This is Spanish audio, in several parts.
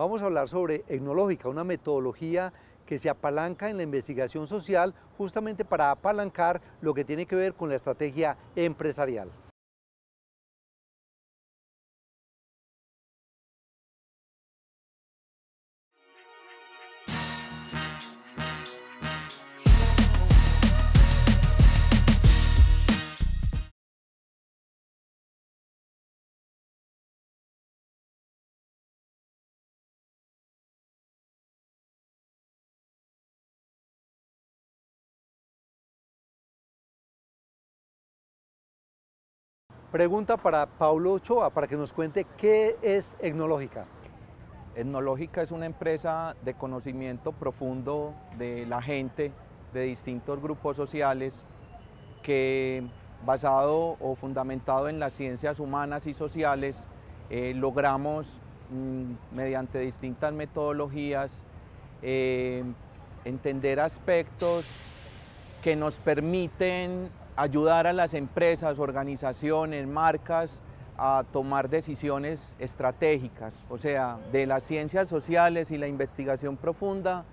Vamos a hablar sobre etnológica, una metodología que se apalanca en la investigación social justamente para apalancar lo que tiene que ver con la estrategia empresarial. Pregunta para Paulo Ochoa, para que nos cuente qué es Etnológica. Etnológica es una empresa de conocimiento profundo de la gente, de distintos grupos sociales, que basado o fundamentado en las ciencias humanas y sociales, eh, logramos mm, mediante distintas metodologías eh, entender aspectos que nos permiten ayudar a las empresas, organizaciones, marcas a tomar decisiones estratégicas, o sea, de las ciencias sociales y la investigación profunda,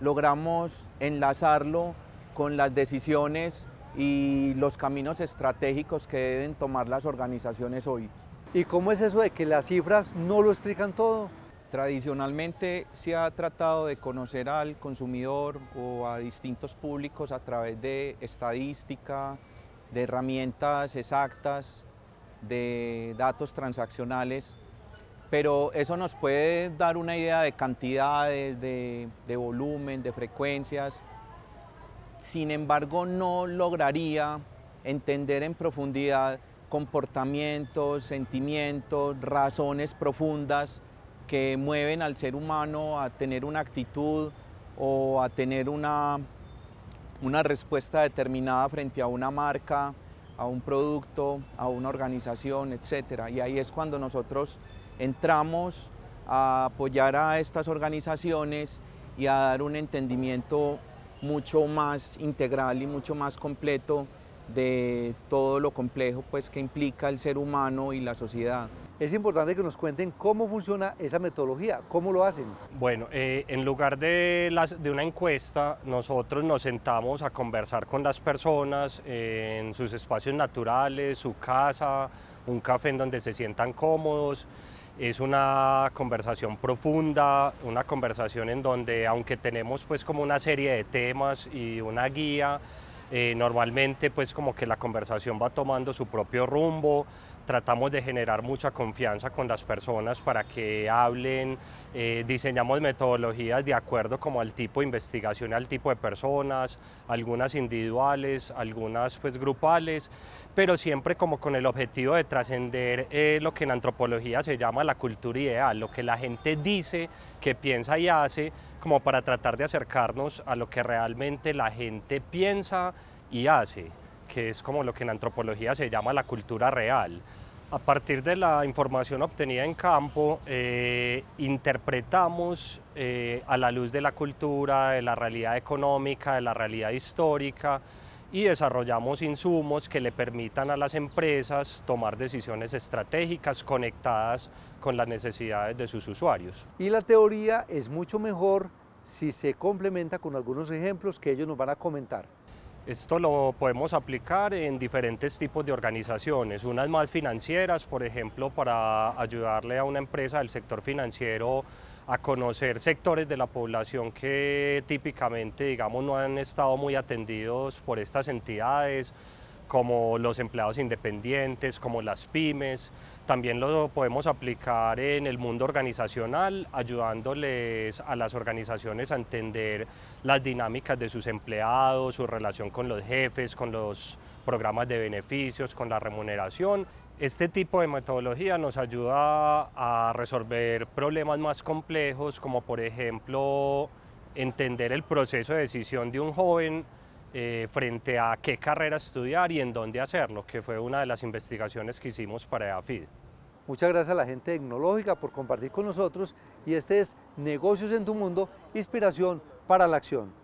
logramos enlazarlo con las decisiones y los caminos estratégicos que deben tomar las organizaciones hoy. ¿Y cómo es eso de que las cifras no lo explican todo? Tradicionalmente se ha tratado de conocer al consumidor o a distintos públicos a través de estadística, de herramientas exactas, de datos transaccionales, pero eso nos puede dar una idea de cantidades, de, de volumen, de frecuencias. Sin embargo, no lograría entender en profundidad comportamientos, sentimientos, razones profundas que mueven al ser humano a tener una actitud o a tener una, respuesta determinada frente a una marca, a un producto, a una organización, etc. Y ahí es cuando nosotros entramos a apoyar a estas organizaciones y a dar un entendimiento mucho más integral y mucho más completo de todo lo complejo pues, que implica el ser humano y la sociedad. Es importante que nos cuenten cómo funciona esa metodología, cómo lo hacen. Bueno, eh, en lugar de, de, una encuesta, nosotros nos sentamos a conversar con las personas en sus espacios naturales, su casa, un café en donde se sientan cómodos. Es una conversación profunda, una conversación en donde, aunque tenemos pues como una serie de temas y una guía, eh, normalmente pues como que la conversación va tomando su propio rumbo, tratamos de generar mucha confianza con las personas para que hablen, eh, diseñamos metodologías de acuerdo como al tipo de investigación, al tipo de personas, algunas individuales, algunas pues grupales, pero siempre como con el objetivo de trascender eh, lo que en antropología se llama la cultura ideal, lo que la gente dice, que piensa y hace, como para tratar de acercarnos a lo que realmente la gente piensa y hace que es como lo que en antropología se llama la cultura real. A partir de la información obtenida en campo, eh, interpretamos eh, a la luz de la cultura, de la realidad económica, de la realidad histórica y desarrollamos insumos que le permitan a las empresas tomar decisiones estratégicas conectadas con las necesidades de sus usuarios. Y la teoría es mucho mejor si se complementa con algunos ejemplos que ellos nos van a comentar. Esto lo podemos aplicar en diferentes tipos de organizaciones, unas más financieras, por ejemplo, para ayudarle a una empresa del sector financiero a conocer sectores de la población que típicamente, digamos, no han estado muy atendidos por estas entidades, como los empleados independientes, como las pymes. También lo podemos aplicar en el mundo organizacional, ayudándoles a las organizaciones a entender las dinámicas de sus empleados, su relación con los jefes, con los programas de beneficios, con la remuneración. Este tipo de metodología nos ayuda a resolver problemas más complejos, como por ejemplo entender el proceso de decisión de un joven eh, frente a qué carrera estudiar y en dónde hacerlo, que fue una de las investigaciones que hicimos para EAFID. Muchas gracias a la gente tecnológica por compartir con nosotros y este es Negocios en tu Mundo, inspiración para la acción.